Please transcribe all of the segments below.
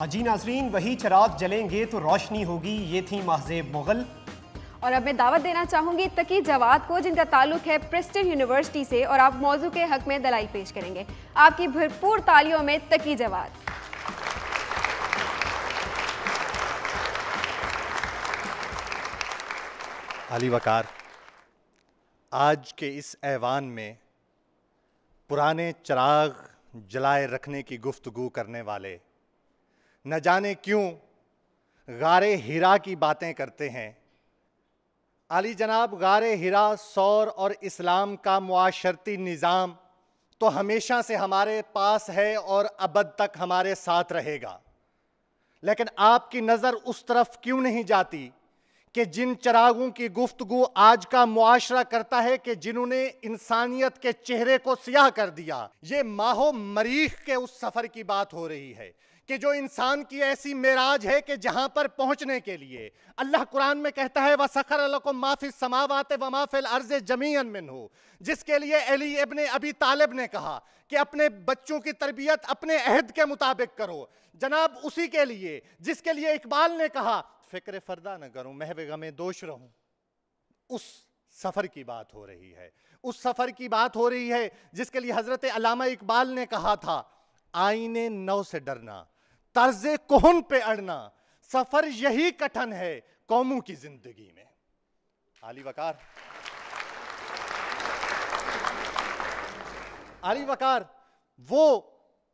हाँ जी नाजरीन वही चराग जलेंगे तो रोशनी होगी ये थी महजेब मुगल और अब मैं दावत देना चाहूंगी तकी जवाद को जिनका ताल्लुक है प्रिस्टन यूनिवर्सिटी से और आप मौजू के हक में दलाई पेश करेंगे आपकी भरपूर तालियों में तकी जवाद अली वकार आज के इस ऐवान में पुराने चराग जलाए रखने की गुफ्तगु करने वाले न जाने क्यों गारे हीरा की बातें करते हैं अली जनाब गारे हीरा सौर और इस्लाम का मुआशरती निज़ाम तो हमेशा से हमारे पास है और अबद तक हमारे साथ रहेगा लेकिन आपकी नज़र उस तरफ क्यों नहीं जाती कि जिन चरागों की गुफ्तगु आज का मुआशरा करता है कि जिन्होंने इंसानियत के चेहरे को सियाह कर दिया ये माहो मरीख के उस सफ़र की बात हो रही है कि जो इंसान की ऐसी मेराज है कि जहां पर पहुंचने के लिए अल्लाह कुरान में कहता है वह सखर को माफी समावत व माफिल अर्ज जमीन मिन हो जिसके लिए अली इबन अभी तालिब ने कहा कि अपने बच्चों की तरबियत अपने अहद के मुताबिक करो जनाब उसी के लिए जिसके लिए इकबाल ने कहा फ़िक्र फरदा न करूं महव गमे दोष रहूं उस सफ़र की बात हो रही है उस सफ़र की बात हो रही है जिसके लिए हज़रत अलामा इकबाल ने कहा था आईने नौ से डरना तर्ज कोहन पे अड़ना सफर यही कठिन है कौमों की जिंदगी में आली वकार आली वकार वो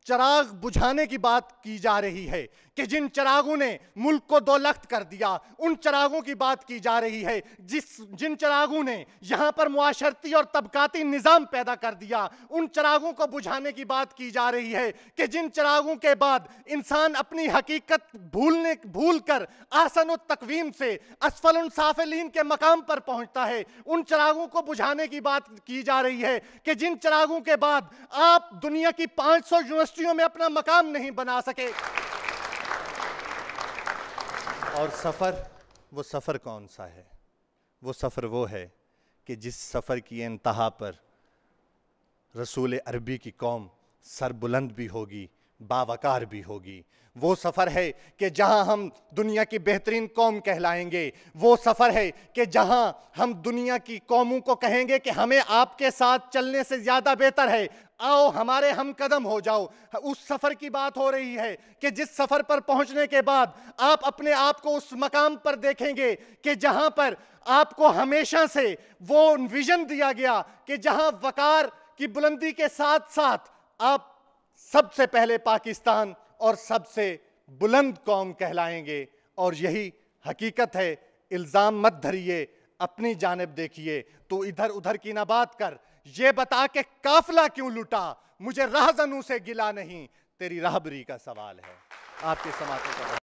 चराग बुझाने की बात की जा रही है कि जिन चरागों ने मुल्क को दौलख्त कर दिया उन चरागों की बात की जा रही है जिस जिन चरागों ने यहाँ पर मुआशरती और तबकाती निज़ाम पैदा कर दिया उन चरागों को बुझाने की बात की जा रही है कि जिन चरागों के बाद इंसान अपनी हकीकत भूलने भूल कर आसन व तकवीम से असफल साफिलीन के मकाम पर पहुँचता है उन चरागों को बुझाने की बात की जा रही है कि जिन चरागों के बाद आप दुनिया की सौ यूनिवर्सिटियों में अपना मकाम नहीं बना सके और सफ़र वो सफ़र कौन सा है वो सफ़र वो है कि जिस सफ़र की इंतहा पर रसूल अरबी की कौम सरबुलंद भी होगी बावकार भी होगी वो सफ़र है कि जहां हम दुनिया की बेहतरीन कौम कहलाएंगे वो सफ़र है कि जहां हम दुनिया की कौमों को कहेंगे कि हमें आपके साथ चलने से ज़्यादा बेहतर है आओ हमारे हम कदम हो जाओ उस सफ़र की बात हो रही है कि जिस सफ़र पर पहुंचने के बाद आप अपने आप को उस मकाम पर देखेंगे कि जहां पर आपको हमेशा से वो विजन दिया गया कि जहां वकार की बुलंदी के साथ साथ आप सबसे पहले पाकिस्तान और सबसे बुलंद कौम कहलाएंगे और यही हकीकत है इल्ज़ाम मत धरिए अपनी जानब देखिए तो इधर उधर की ना बात कर ये बता के काफिला क्यों लुटा मुझे राहजनों से गिला नहीं तेरी राहबरी का सवाल है आपके समाचार का